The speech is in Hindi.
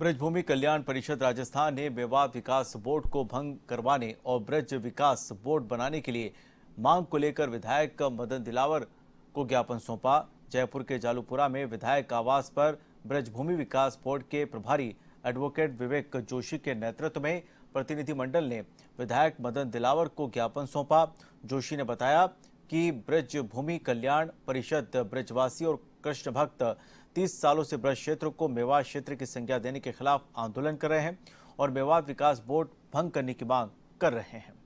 ब्रजभूमि कल्याण परिषद राजस्थान ने विवाह विकास बोर्ड को भंग करवाने और ब्रज विकास बोर्ड बनाने के लिए मांग को लेकर विधायक मदन दिलावर को ज्ञापन सौंपा जयपुर के जालूपुरा में विधायक आवास पर ब्रजभूमि विकास बोर्ड के प्रभारी एडवोकेट विवेक जोशी के नेतृत्व में प्रतिनिधिमंडल ने विधायक मदन दिलावर को ज्ञापन सौंपा जोशी ने बताया कि ब्रज भूमि कल्याण परिषद ब्रजवासी और कृष्ण भक्त 30 सालों से ब्रज क्षेत्र को मेवात क्षेत्र की संज्ञा देने के खिलाफ आंदोलन कर रहे हैं और मेवात विकास बोर्ड भंग करने की मांग कर रहे हैं